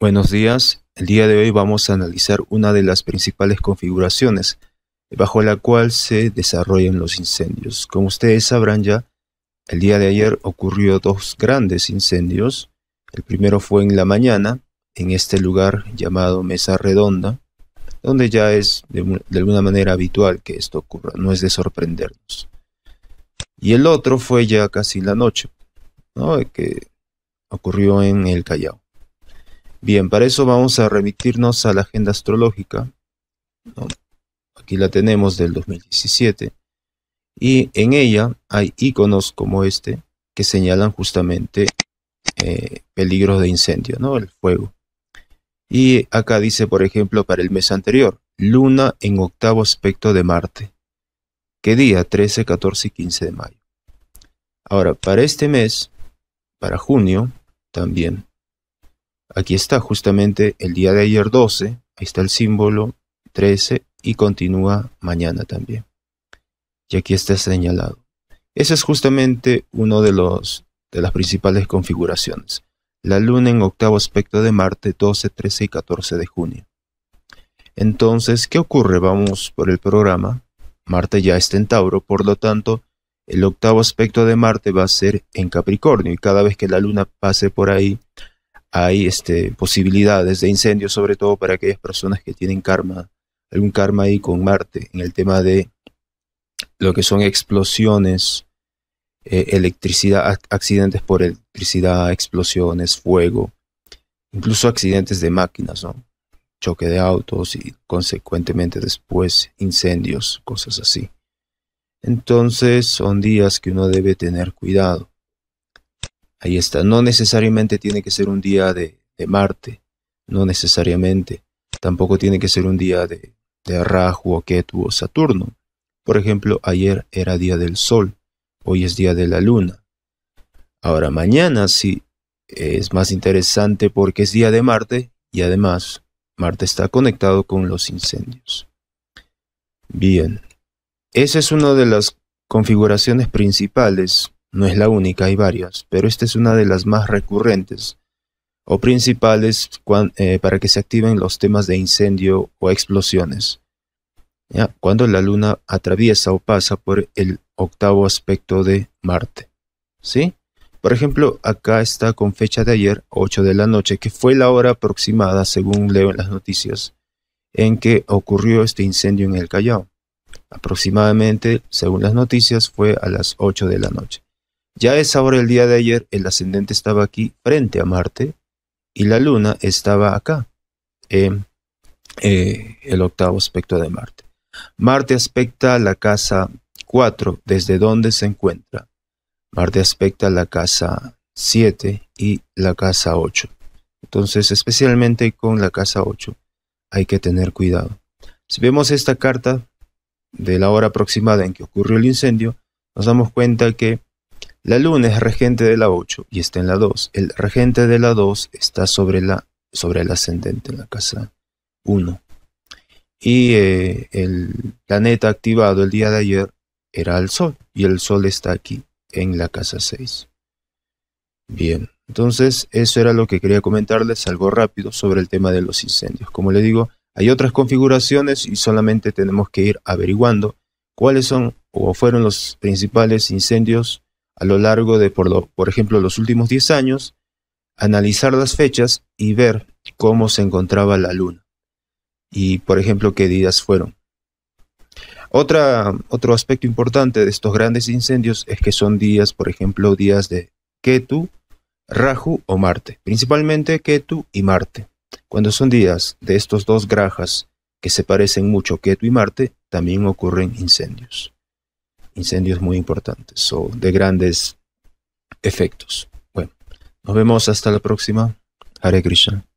Buenos días, el día de hoy vamos a analizar una de las principales configuraciones bajo la cual se desarrollan los incendios. Como ustedes sabrán ya, el día de ayer ocurrió dos grandes incendios. El primero fue en la mañana, en este lugar llamado Mesa Redonda, donde ya es de, alguna manera habitual que esto ocurra, no es de sorprendernos. Y el otro fue ya casi la noche, que ocurrió en el Callao. Bien, para eso vamos a remitirnos a la agenda astrológica. Aquí la tenemos del 2017. Y en ella hay iconos como este que señalan justamente eh, peligros de incendio, ¿no? El fuego. Y acá dice, por ejemplo, para el mes anterior, Luna en octavo aspecto de Marte. ¿Qué día? 13, 14 y 15 de mayo. Ahora, para este mes, para junio, también Aquí está justamente el día de ayer 12, ahí está el símbolo 13 y continúa mañana también. Y aquí está señalado. Ese es justamente uno de los de las principales configuraciones. La luna en octavo aspecto de Marte 12, 13 y 14 de junio. Entonces, ¿qué ocurre? Vamos por el programa. Marte ya es Tauro, por lo tanto, el octavo aspecto de Marte va a ser en Capricornio y cada vez que la luna pase por ahí, hay este, posibilidades de incendios, sobre todo para aquellas personas que tienen karma, algún karma ahí con Marte, en el tema de lo que son explosiones, eh, electricidad, accidentes por electricidad, explosiones, fuego, incluso accidentes de máquinas, choque de autos y consecuentemente después incendios, cosas así. Entonces son días que uno debe tener cuidado. Ahí está. No necesariamente tiene que ser un día de, Marte. No necesariamente. Tampoco tiene que ser un día de, de Raju o Ketu o Saturno. Por ejemplo, ayer era día del Sol. Hoy es día de la Luna. Ahora, mañana sí es más interesante porque es día de Marte y además Marte está conectado con los incendios. Bien, esa es una de las configuraciones principales no es la única, hay varias, pero esta es una de las más recurrentes o principales eh, para que se activen los temas de incendio o explosiones. ¿ya? Cuando la Luna atraviesa o pasa por el octavo aspecto de Marte. ¿Sí? Por ejemplo, acá está con fecha de ayer, 8 de la noche, que fue la hora aproximada, según leo en las noticias, en que ocurrió este incendio en el Callao. Aproximadamente, según las noticias, fue a las 8 de la noche. Ya es ahora el día de ayer, el ascendente estaba aquí frente a Marte y la luna estaba acá, en eh, el octavo aspecto de Marte. Marte aspecta la casa 4, desde donde se encuentra. Marte aspecta la casa 7 y la casa 8. Entonces, especialmente con la casa 8, hay que tener cuidado. Si vemos esta carta de la hora aproximada en que ocurrió el incendio, nos damos cuenta que la luna es regente de la 8 y está en la 2. El regente de la 2 está sobre, la, sobre el ascendente en la casa 1. Y eh, el planeta activado el día de ayer era el Sol y el Sol está aquí en la casa 6. Bien, entonces eso era lo que quería comentarles algo rápido sobre el tema de los incendios. Como le digo, hay otras configuraciones y solamente tenemos que ir averiguando cuáles son o fueron los principales incendios a lo largo de, por, ejemplo, los últimos 10 años, analizar las fechas y ver cómo se encontraba la luna y, por ejemplo, qué días fueron. otro aspecto importante de estos grandes incendios es que son días, por ejemplo, días de Ketu, Raju o Marte, principalmente Ketu y Marte. Cuando son días de estos dos grajas que se parecen mucho, Ketu y Marte, también ocurren incendios incendios muy importantes o de grandes efectos. Bueno, nos vemos hasta la próxima. Hare Krishna.